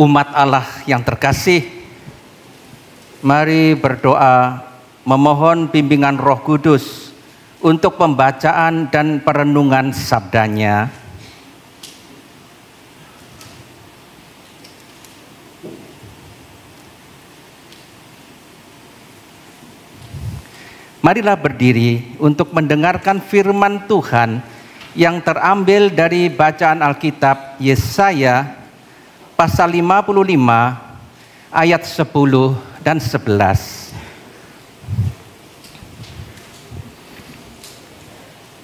umat Allah yang terkasih, mari berdoa memohon bimbingan roh kudus untuk pembacaan dan perenungan sabdanya. Marilah berdiri untuk mendengarkan firman Tuhan yang terambil dari bacaan Alkitab Yesaya pasal 55 ayat 10 dan 11.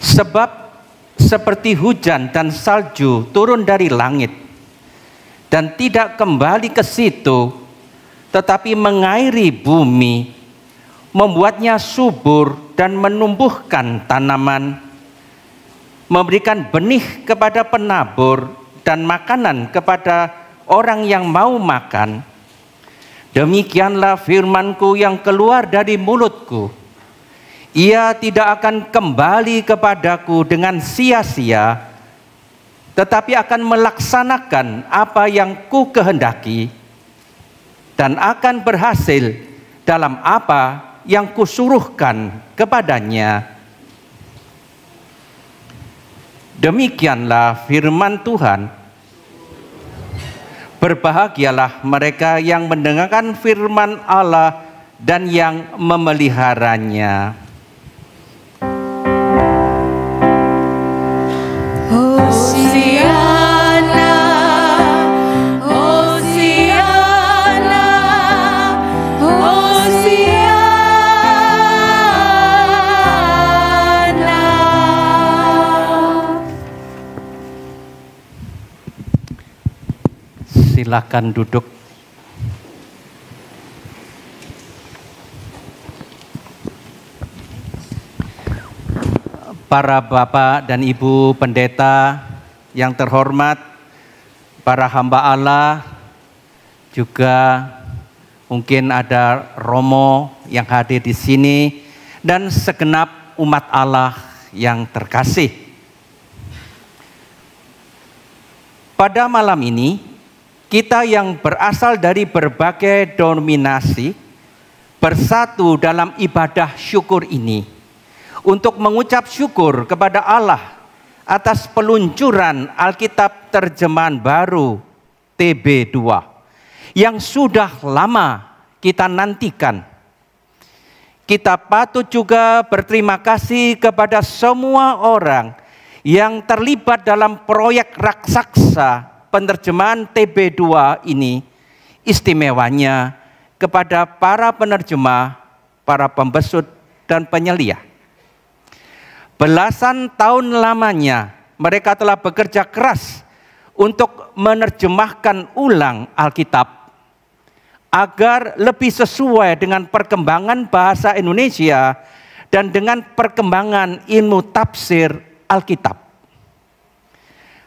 Sebab seperti hujan dan salju turun dari langit dan tidak kembali ke situ tetapi mengairi bumi membuatnya subur dan menumbuhkan tanaman, memberikan benih kepada penabur dan makanan kepada orang yang mau makan, demikianlah firmanku yang keluar dari mulutku. Ia tidak akan kembali kepadaku dengan sia-sia, tetapi akan melaksanakan apa yang ku kehendaki dan akan berhasil dalam apa yang kusuruhkan kepadanya. Demikianlah firman Tuhan. Berbahagialah mereka yang mendengarkan firman Allah dan yang memeliharanya. silakan duduk. Para Bapak dan Ibu Pendeta yang terhormat, para hamba Allah, juga mungkin ada Romo yang hadir di sini, dan segenap umat Allah yang terkasih. Pada malam ini, kita yang berasal dari berbagai dominasi bersatu dalam ibadah syukur ini untuk mengucap syukur kepada Allah atas peluncuran Alkitab terjemahan baru TB2 yang sudah lama kita nantikan. Kita patut juga berterima kasih kepada semua orang yang terlibat dalam proyek raksasa penerjemahan TB2 ini istimewanya kepada para penerjemah, para pembesut, dan penyelia. Belasan tahun lamanya mereka telah bekerja keras untuk menerjemahkan ulang Alkitab agar lebih sesuai dengan perkembangan bahasa Indonesia dan dengan perkembangan ilmu tafsir Alkitab.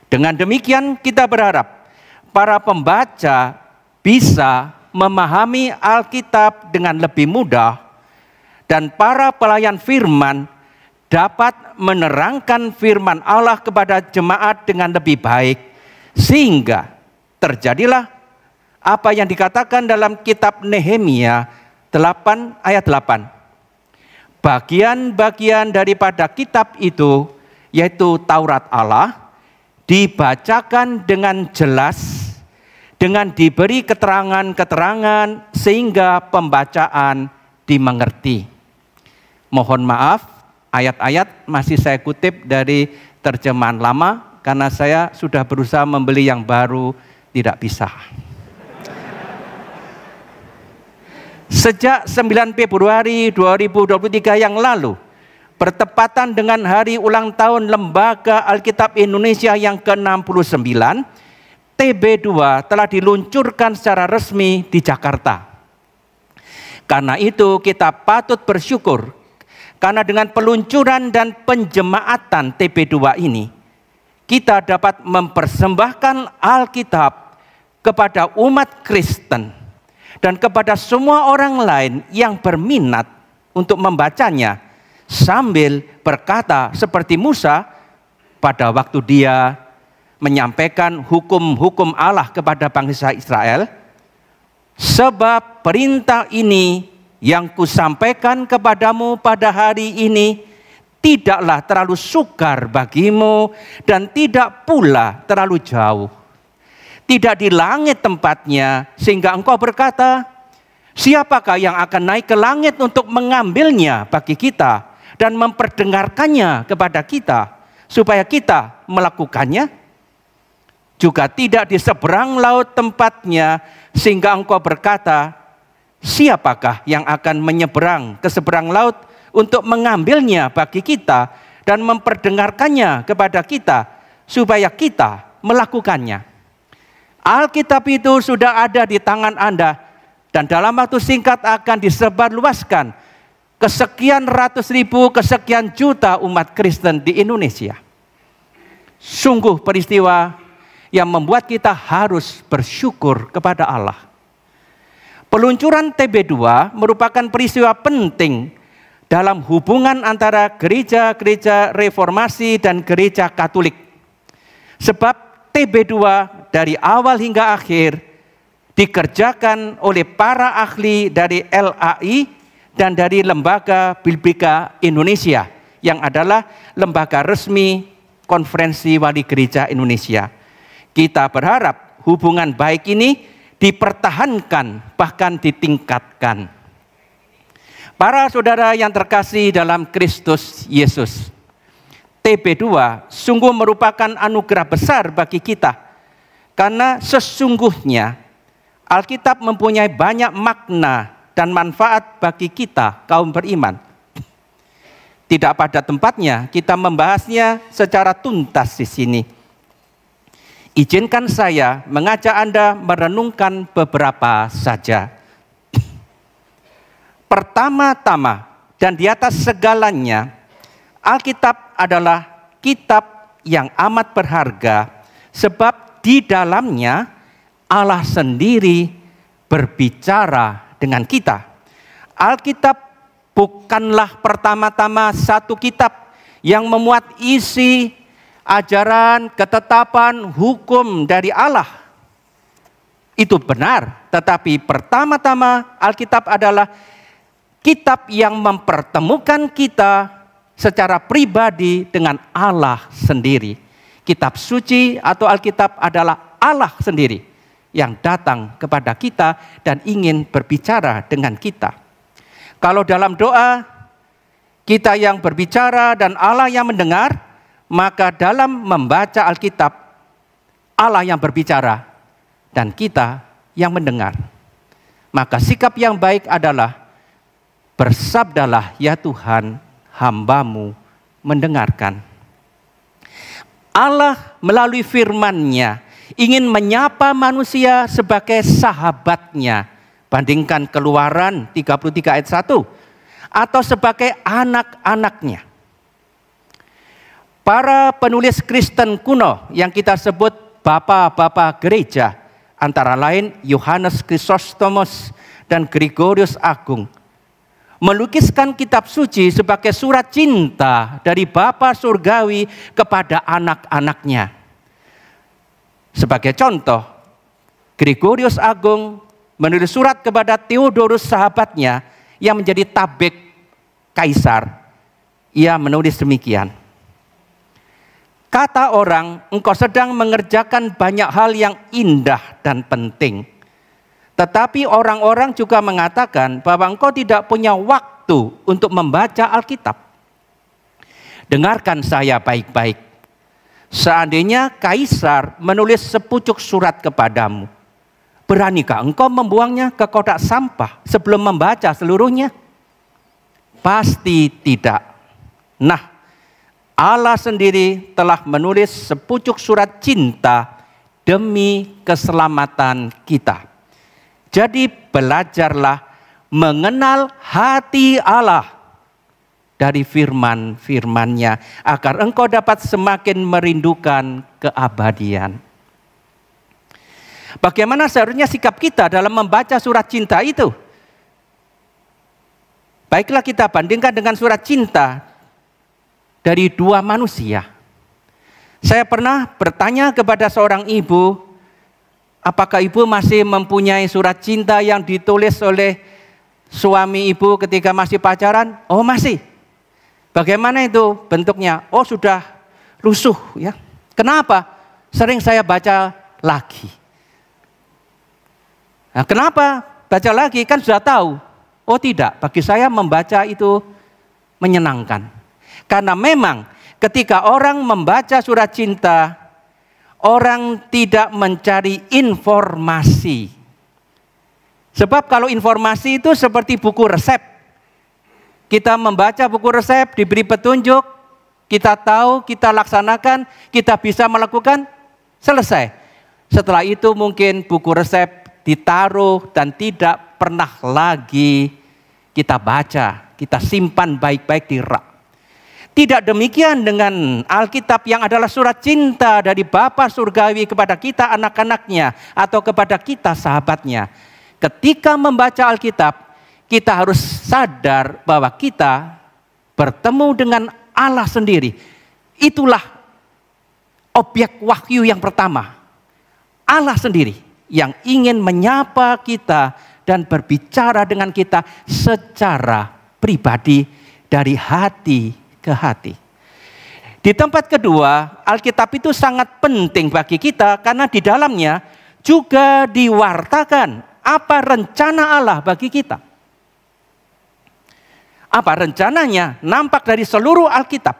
Dengan demikian kita berharap para pembaca bisa memahami Alkitab dengan lebih mudah dan para pelayan firman dapat menerangkan firman Allah kepada jemaat dengan lebih baik sehingga terjadilah apa yang dikatakan dalam kitab Nehemia 8 ayat 8. Bagian-bagian daripada kitab itu yaitu Taurat Allah, dibacakan dengan jelas, dengan diberi keterangan-keterangan sehingga pembacaan dimengerti. Mohon maaf, ayat-ayat masih saya kutip dari terjemahan lama karena saya sudah berusaha membeli yang baru tidak bisa. Sejak 9 Februari 2023 yang lalu, bertepatan dengan hari ulang tahun Lembaga Alkitab Indonesia yang ke-69, TB2 telah diluncurkan secara resmi di Jakarta. Karena itu kita patut bersyukur karena dengan peluncuran dan penjemaatan TB2 ini kita dapat mempersembahkan Alkitab kepada umat Kristen dan kepada semua orang lain yang berminat untuk membacanya sambil berkata seperti Musa pada waktu dia menyampaikan hukum-hukum Allah kepada bangsa Israel, sebab perintah ini yang kusampaikan kepadamu pada hari ini tidaklah terlalu sukar bagimu dan tidak pula terlalu jauh. Tidak di langit tempatnya sehingga engkau berkata, siapakah yang akan naik ke langit untuk mengambilnya bagi kita? dan memperdengarkannya kepada kita supaya kita melakukannya juga tidak di seberang laut tempatnya sehingga engkau berkata siapakah yang akan menyeberang ke seberang laut untuk mengambilnya bagi kita dan memperdengarkannya kepada kita supaya kita melakukannya Alkitab itu sudah ada di tangan Anda dan dalam waktu singkat akan disebarluaskan kesekian ratus ribu, kesekian juta umat Kristen di Indonesia. Sungguh peristiwa yang membuat kita harus bersyukur kepada Allah. Peluncuran TB2 merupakan peristiwa penting dalam hubungan antara gereja-gereja reformasi dan gereja Katolik. Sebab TB2 dari awal hingga akhir dikerjakan oleh para ahli dari LAI dan dari Lembaga Biblika Indonesia yang adalah lembaga resmi Konferensi Wali Gereja Indonesia. Kita berharap hubungan baik ini dipertahankan bahkan ditingkatkan. Para saudara yang terkasih dalam Kristus Yesus, TB2 sungguh merupakan anugerah besar bagi kita karena sesungguhnya Alkitab mempunyai banyak makna dan manfaat bagi kita kaum beriman. Tidak pada tempatnya kita membahasnya secara tuntas di sini. Izinkan saya mengajak Anda merenungkan beberapa saja. Pertama-tama dan di atas segalanya, Alkitab adalah kitab yang amat berharga sebab di dalamnya Allah sendiri berbicara dengan kita. Alkitab bukanlah pertama-tama satu kitab yang memuat isi ajaran, ketetapan, hukum dari Allah. Itu benar, tetapi pertama-tama Alkitab adalah kitab yang mempertemukan kita secara pribadi dengan Allah sendiri. Kitab suci atau Alkitab adalah Allah sendiri yang datang kepada kita dan ingin berbicara dengan kita. Kalau dalam doa kita yang berbicara dan Allah yang mendengar, maka dalam membaca Alkitab Allah yang berbicara dan kita yang mendengar. Maka sikap yang baik adalah bersabdalah ya Tuhan hambamu mendengarkan. Allah melalui firman-Nya ingin menyapa manusia sebagai sahabatnya. Bandingkan keluaran 33 ayat 1. Atau sebagai anak-anaknya. Para penulis Kristen kuno yang kita sebut bapak-bapak gereja. Antara lain Yohanes Chrysostomus dan Gregorius Agung melukiskan kitab suci sebagai surat cinta dari Bapa Surgawi kepada anak-anaknya. Sebagai contoh, Gregorius Agung menulis surat kepada Theodorus sahabatnya yang menjadi tabek kaisar. Ia menulis demikian. Kata orang, engkau sedang mengerjakan banyak hal yang indah dan penting. Tetapi orang-orang juga mengatakan bahwa engkau tidak punya waktu untuk membaca Alkitab. Dengarkan saya baik-baik. Seandainya kaisar menulis sepucuk surat kepadamu, beranikah engkau membuangnya ke kotak sampah sebelum membaca seluruhnya? Pasti tidak. Nah, Allah sendiri telah menulis sepucuk surat cinta demi keselamatan kita. Jadi belajarlah mengenal hati Allah dari firman-firmannya agar engkau dapat semakin merindukan keabadian. Bagaimana seharusnya sikap kita dalam membaca surat cinta itu? Baiklah kita bandingkan dengan surat cinta dari dua manusia. Saya pernah bertanya kepada seorang ibu, apakah ibu masih mempunyai surat cinta yang ditulis oleh suami ibu ketika masih pacaran? Oh masih. Bagaimana itu bentuknya? Oh sudah rusuh ya. Kenapa? Sering saya baca lagi. Nah, kenapa baca lagi? Kan sudah tahu. Oh tidak, bagi saya membaca itu menyenangkan. Karena memang ketika orang membaca surat cinta, orang tidak mencari informasi. Sebab kalau informasi itu seperti buku resep. Kita membaca buku resep, diberi petunjuk, kita tahu, kita laksanakan, kita bisa melakukan, selesai. Setelah itu mungkin buku resep ditaruh dan tidak pernah lagi kita baca, kita simpan baik-baik di rak. Tidak demikian dengan Alkitab yang adalah surat cinta dari Bapa Surgawi kepada kita anak-anaknya atau kepada kita sahabatnya. Ketika membaca Alkitab, kita harus sadar bahwa kita bertemu dengan Allah sendiri. Itulah objek wahyu yang pertama. Allah sendiri yang ingin menyapa kita dan berbicara dengan kita secara pribadi dari hati ke hati. Di tempat kedua, Alkitab itu sangat penting bagi kita karena di dalamnya juga diwartakan apa rencana Allah bagi kita apa rencananya nampak dari seluruh Alkitab,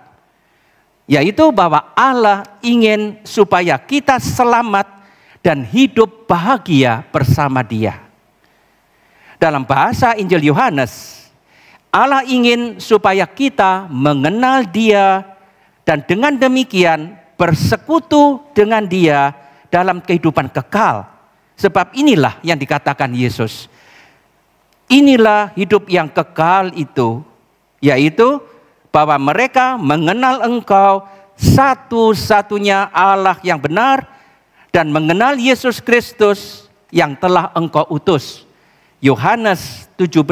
yaitu bahwa Allah ingin supaya kita selamat dan hidup bahagia bersama Dia. Dalam bahasa Injil Yohanes, Allah ingin supaya kita mengenal Dia, dan dengan demikian bersekutu dengan Dia dalam kehidupan kekal. Sebab inilah yang dikatakan Yesus Inilah hidup yang kekal itu, yaitu bahwa mereka mengenal Engkau satu-satunya Allah yang benar dan mengenal Yesus Kristus yang telah Engkau utus. Yohanes 17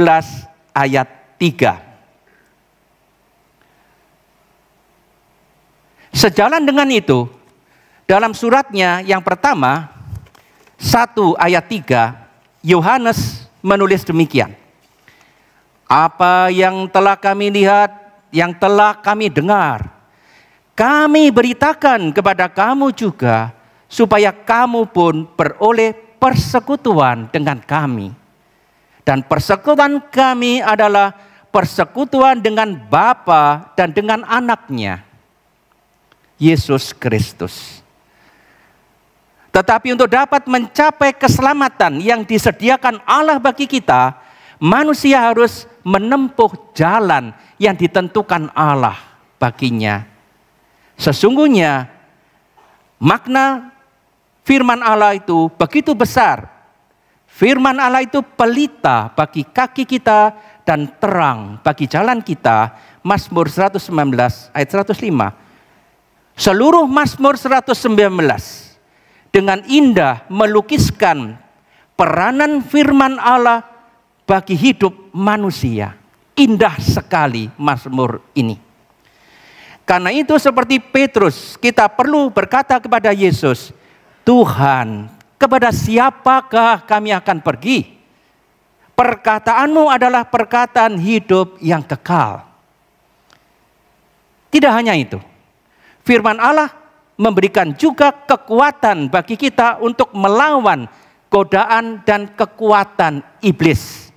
ayat 3. Sejalan dengan itu, dalam suratnya yang pertama, 1 ayat 3, Yohanes menulis demikian. Apa yang telah kami lihat, yang telah kami dengar, kami beritakan kepada kamu juga, supaya kamu pun beroleh persekutuan dengan kami. Dan persekutuan kami adalah persekutuan dengan Bapa dan dengan anaknya, Yesus Kristus. Tetapi untuk dapat mencapai keselamatan yang disediakan Allah bagi kita, manusia harus menempuh jalan yang ditentukan Allah baginya. Sesungguhnya makna firman Allah itu begitu besar. Firman Allah itu pelita bagi kaki kita dan terang bagi jalan kita. Mazmur 119 ayat 105. Seluruh Mazmur 119 dengan indah melukiskan peranan firman Allah bagi hidup manusia. Indah sekali Mazmur ini. Karena itu seperti Petrus, kita perlu berkata kepada Yesus, Tuhan, kepada siapakah kami akan pergi? Perkataanmu adalah perkataan hidup yang kekal. Tidak hanya itu, firman Allah memberikan juga kekuatan bagi kita untuk melawan godaan dan kekuatan iblis.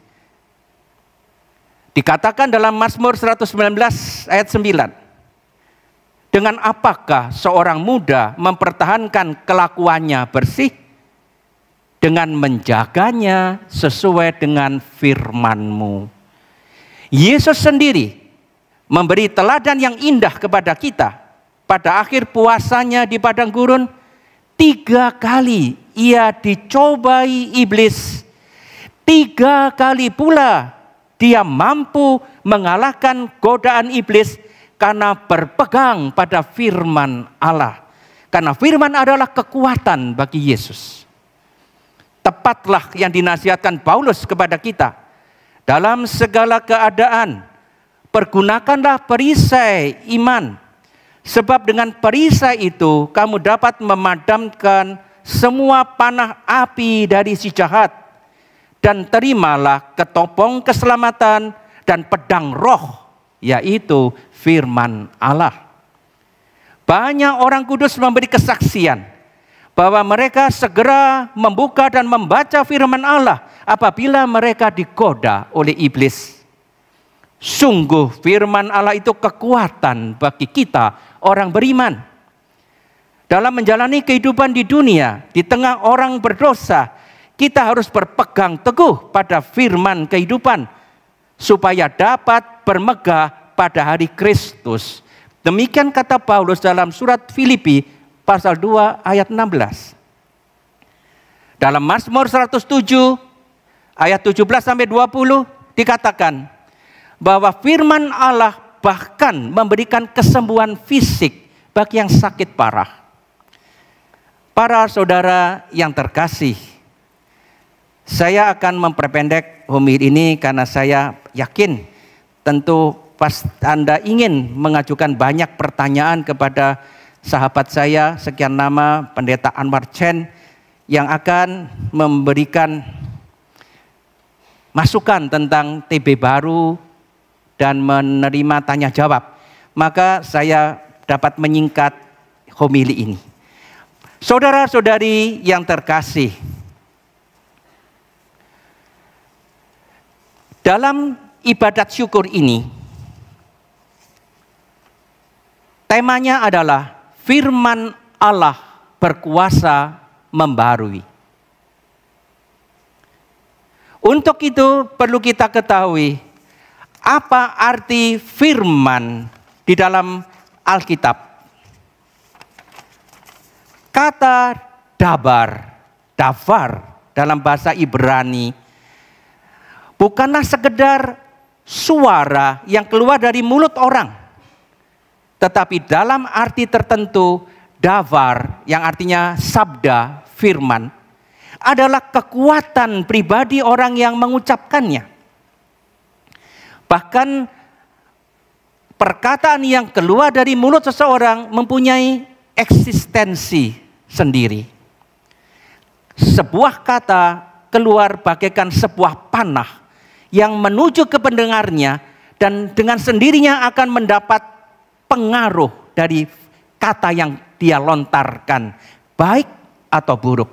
Dikatakan dalam Mazmur 119 ayat 9. Dengan apakah seorang muda mempertahankan kelakuannya bersih? Dengan menjaganya sesuai dengan firmanmu. Yesus sendiri memberi teladan yang indah kepada kita pada akhir puasanya di padang gurun, tiga kali ia dicobai iblis. Tiga kali pula dia mampu mengalahkan godaan iblis karena berpegang pada firman Allah. Karena firman adalah kekuatan bagi Yesus. Tepatlah yang dinasihatkan Paulus kepada kita. Dalam segala keadaan, pergunakanlah perisai iman Sebab dengan perisai itu kamu dapat memadamkan semua panah api dari si jahat. Dan terimalah ketopong keselamatan dan pedang roh, yaitu firman Allah. Banyak orang kudus memberi kesaksian bahwa mereka segera membuka dan membaca firman Allah apabila mereka digoda oleh iblis. Sungguh firman Allah itu kekuatan bagi kita orang beriman. Dalam menjalani kehidupan di dunia, di tengah orang berdosa, kita harus berpegang teguh pada firman kehidupan supaya dapat bermegah pada hari Kristus. Demikian kata Paulus dalam surat Filipi pasal 2 ayat 16. Dalam Mazmur 107 ayat 17 sampai 20 dikatakan bahwa firman Allah bahkan memberikan kesembuhan fisik bagi yang sakit parah. Para saudara yang terkasih, saya akan memperpendek homil ini karena saya yakin tentu pas Anda ingin mengajukan banyak pertanyaan kepada sahabat saya sekian nama Pendeta Anwar Chen yang akan memberikan masukan tentang TB baru, dan menerima tanya jawab, maka saya dapat menyingkat homili ini. Saudara-saudari yang terkasih, dalam ibadat syukur ini, temanya adalah firman Allah berkuasa membarui. Untuk itu perlu kita ketahui apa arti firman di dalam Alkitab? Kata dabar, davar dalam bahasa Ibrani bukanlah sekedar suara yang keluar dari mulut orang. Tetapi dalam arti tertentu davar yang artinya sabda firman adalah kekuatan pribadi orang yang mengucapkannya. Bahkan perkataan yang keluar dari mulut seseorang mempunyai eksistensi sendiri. Sebuah kata keluar bagaikan sebuah panah yang menuju ke pendengarnya dan dengan sendirinya akan mendapat pengaruh dari kata yang dia lontarkan, baik atau buruk.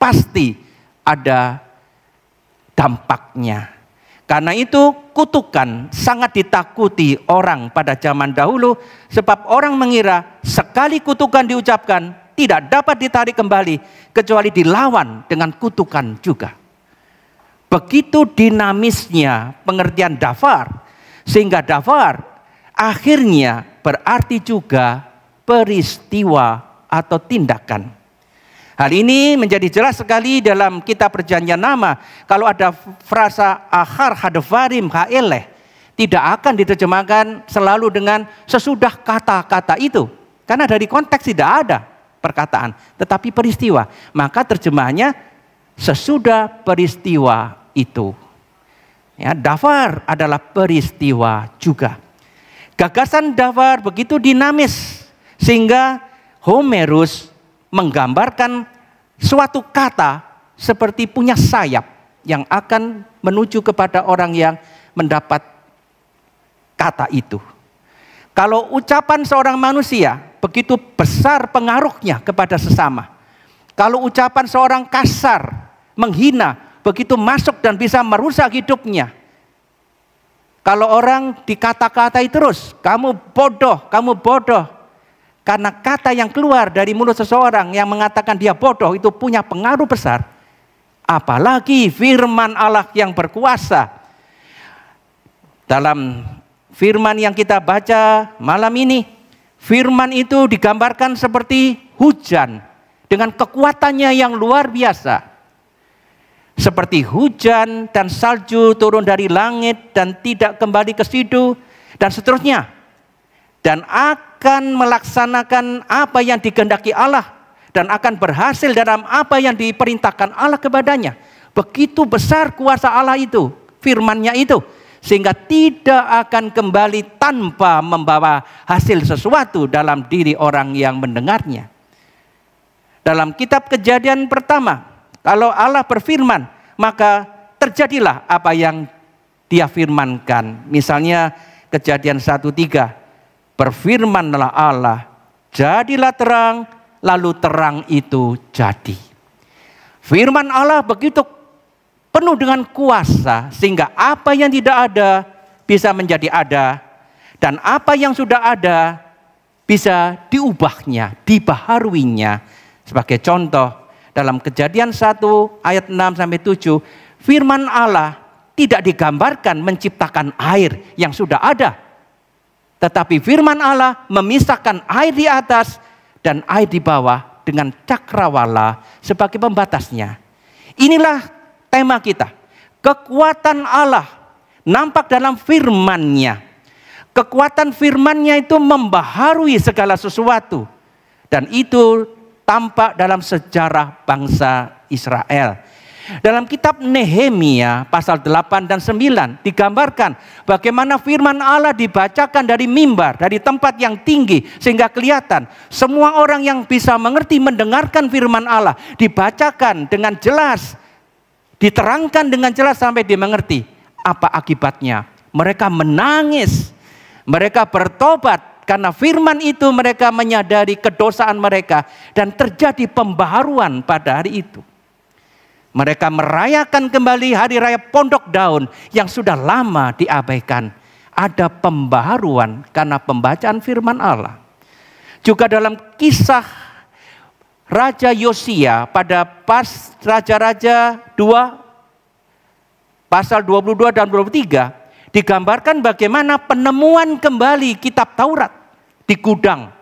Pasti ada dampaknya karena itu kutukan sangat ditakuti orang pada zaman dahulu sebab orang mengira sekali kutukan diucapkan tidak dapat ditarik kembali kecuali dilawan dengan kutukan juga. Begitu dinamisnya pengertian dafar sehingga dafar akhirnya berarti juga peristiwa atau tindakan. Hal ini menjadi jelas sekali dalam kitab perjanjian nama. Kalau ada frasa akhar hadvarim ha'eleh, tidak akan diterjemahkan selalu dengan sesudah kata-kata itu. Karena dari konteks tidak ada perkataan, tetapi peristiwa. Maka terjemahnya sesudah peristiwa itu. Ya, dafar adalah peristiwa juga. Gagasan dafar begitu dinamis sehingga Homerus menggambarkan suatu kata seperti punya sayap yang akan menuju kepada orang yang mendapat kata itu. Kalau ucapan seorang manusia begitu besar pengaruhnya kepada sesama. Kalau ucapan seorang kasar, menghina, begitu masuk dan bisa merusak hidupnya. Kalau orang dikata-katai terus, kamu bodoh, kamu bodoh, karena kata yang keluar dari mulut seseorang yang mengatakan dia bodoh itu punya pengaruh besar. Apalagi firman Allah yang berkuasa. Dalam firman yang kita baca malam ini, firman itu digambarkan seperti hujan dengan kekuatannya yang luar biasa. Seperti hujan dan salju turun dari langit dan tidak kembali ke situ dan seterusnya dan akan melaksanakan apa yang dikehendaki Allah dan akan berhasil dalam apa yang diperintahkan Allah kepadanya. Begitu besar kuasa Allah itu, Firman-Nya itu. Sehingga tidak akan kembali tanpa membawa hasil sesuatu dalam diri orang yang mendengarnya. Dalam kitab kejadian pertama, kalau Allah berfirman, maka terjadilah apa yang dia firmankan. Misalnya kejadian Berfirmanlah Allah, jadilah terang, lalu terang itu jadi. Firman Allah begitu penuh dengan kuasa sehingga apa yang tidak ada bisa menjadi ada dan apa yang sudah ada bisa diubahnya, dibaharuinya. Sebagai contoh dalam Kejadian 1 ayat 6 sampai 7, firman Allah tidak digambarkan menciptakan air yang sudah ada. Tetapi firman Allah memisahkan air di atas dan air di bawah dengan cakrawala sebagai pembatasnya. Inilah tema kita. Kekuatan Allah nampak dalam firmannya. Kekuatan firmannya itu membaharui segala sesuatu. Dan itu tampak dalam sejarah bangsa Israel. Dalam kitab Nehemia pasal 8 dan 9 digambarkan bagaimana firman Allah dibacakan dari mimbar, dari tempat yang tinggi sehingga kelihatan. Semua orang yang bisa mengerti mendengarkan firman Allah dibacakan dengan jelas, diterangkan dengan jelas sampai dia mengerti apa akibatnya. Mereka menangis, mereka bertobat karena firman itu mereka menyadari kedosaan mereka dan terjadi pembaharuan pada hari itu. Mereka merayakan kembali hari raya pondok daun yang sudah lama diabaikan. Ada pembaharuan karena pembacaan firman Allah. Juga dalam kisah Raja Yosia pada pas Raja-Raja 2 pasal 22 dan 23 digambarkan bagaimana penemuan kembali kitab Taurat di gudang.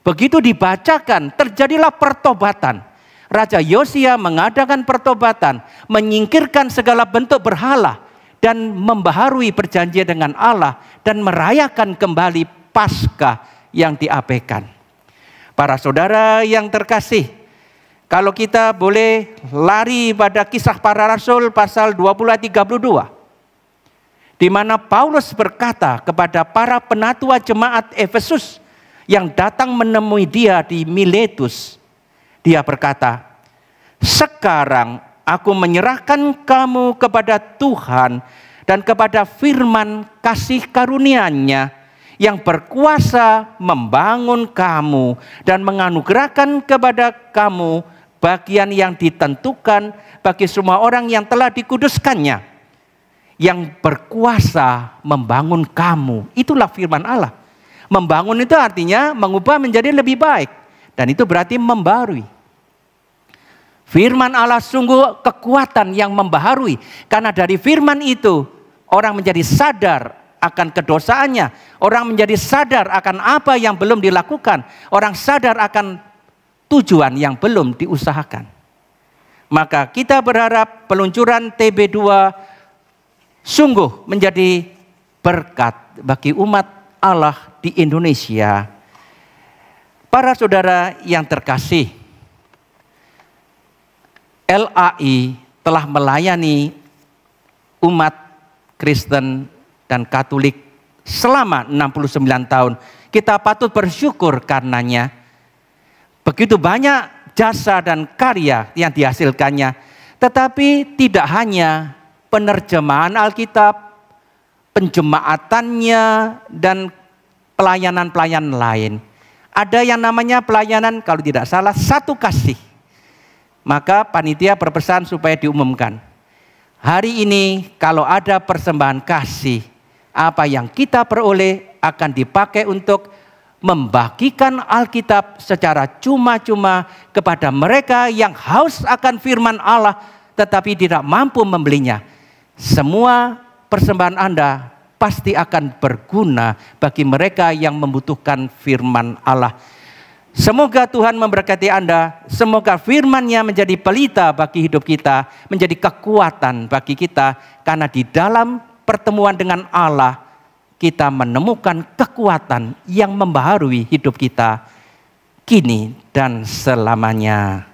Begitu dibacakan terjadilah pertobatan Raja Yosia mengadakan pertobatan, menyingkirkan segala bentuk berhala dan membaharui perjanjian dengan Allah dan merayakan kembali Paskah yang diabaikan. Para saudara yang terkasih, kalau kita boleh lari pada kisah para rasul pasal 232, 32 di mana Paulus berkata kepada para penatua jemaat Efesus yang datang menemui dia di Miletus dia berkata, "Sekarang aku menyerahkan kamu kepada Tuhan dan kepada firman kasih karunia-Nya yang berkuasa membangun kamu dan menganugerahkan kepada kamu bagian yang ditentukan bagi semua orang yang telah dikuduskannya yang berkuasa membangun kamu. Itulah firman Allah. Membangun itu artinya mengubah menjadi lebih baik. Dan itu berarti membarui. Firman Allah sungguh kekuatan yang membaharui. Karena dari firman itu orang menjadi sadar akan kedosaannya. Orang menjadi sadar akan apa yang belum dilakukan. Orang sadar akan tujuan yang belum diusahakan. Maka kita berharap peluncuran TB2 sungguh menjadi berkat bagi umat Allah di Indonesia Para saudara yang terkasih, LAI telah melayani umat Kristen dan Katolik selama 69 tahun. Kita patut bersyukur karenanya. Begitu banyak jasa dan karya yang dihasilkannya. Tetapi tidak hanya penerjemahan Alkitab, penjemaatannya, dan pelayanan-pelayanan lain. Ada yang namanya pelayanan kalau tidak salah satu kasih. Maka panitia berpesan supaya diumumkan. Hari ini kalau ada persembahan kasih, apa yang kita peroleh akan dipakai untuk membagikan Alkitab secara cuma-cuma kepada mereka yang haus akan firman Allah tetapi tidak mampu membelinya. Semua persembahan Anda pasti akan berguna bagi mereka yang membutuhkan firman Allah. Semoga Tuhan memberkati Anda. Semoga firman-Nya menjadi pelita bagi hidup kita, menjadi kekuatan bagi kita karena di dalam pertemuan dengan Allah kita menemukan kekuatan yang membaharui hidup kita kini dan selamanya.